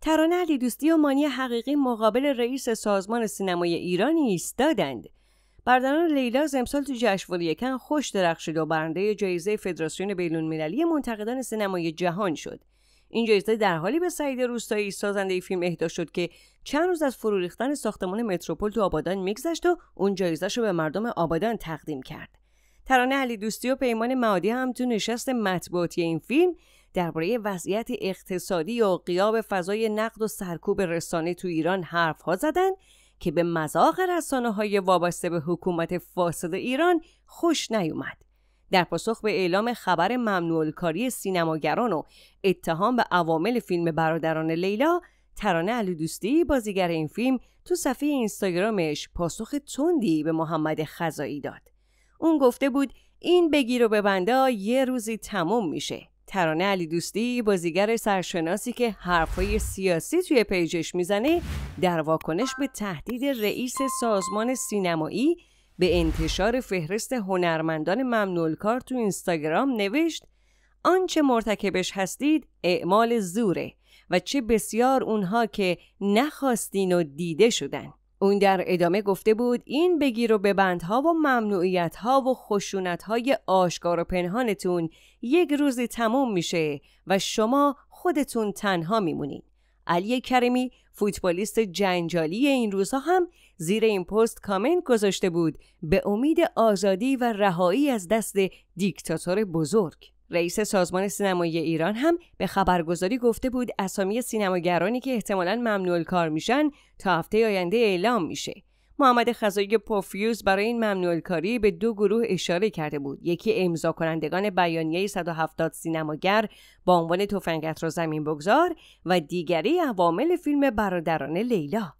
ترانه علی دوستی و مانی حقیقی مقابل رئیس سازمان سینمای ایرانی ایستادند برادران لیلا امسال تو جشنواره یکن خوش درخشید و برنده جایزه فدراسیون بینالمللی منتقدان سینمای جهان شد این جایزه در حالی به سعید روستایی سازنده فیلم اهدا شد که چند روز از فرو ریختن ساختمان متروپول تو آبادان میگذشت و اون جایزه رو به مردم آبادان تقدیم کرد ترانه علی دوستی و پیمان معادی هم تو نشست مطبوعاتی این فیلم درباره وضعیت اقتصادی و قیاب فضای نقد و سرکوب رسانه تو ایران ها زدن که به مذاق رسانه های وابسته به حکومت فاسد ایران خوش نیومد. در پاسخ به اعلام خبر ممنوعالکاری سینماگران و اتهام به عوامل فیلم برادران لیلا، ترانه علی دوستی بازیگر این فیلم تو صفحه اینستاگرامش پاسخ تندی به محمد خزایی داد. اون گفته بود این بگیر و ببنده یه روزی تموم میشه. ترانه علی دوستی بازیگر سرشناسی که حرفای سیاسی توی پیجش میزنه در واکنش به تهدید رئیس سازمان سینمایی به انتشار فهرست هنرمندان ممنولکار تو اینستاگرام نوشت آنچه مرتکبش هستید اعمال زوره و چه بسیار اونها که نخواستین و دیده شدن اون در ادامه گفته بود این بگیر و ببندها و ممنوعیتها و خشونتهای آشکار و پنهانتون یک روزی تموم میشه و شما خودتون تنها میمونید. علی کریمی فوتبالیست جنجالی این روزها هم زیر این پست کامنت گذاشته بود به امید آزادی و رهایی از دست دیکتاتور بزرگ. رئیس سازمان سینمایی ایران هم به خبرگزاری گفته بود اسامی سینماگرانی که احتمالا ممنوع کار میشن تا هفته آینده اعلام میشه. محمد خزایی پوفیوز برای این ممنوع کاری به دو گروه اشاره کرده بود. یکی امضا کنندگان بیانیه 170 سینماگر با عنوان تفنگت را زمین بگذار و دیگری عوامل فیلم برادران لیلا.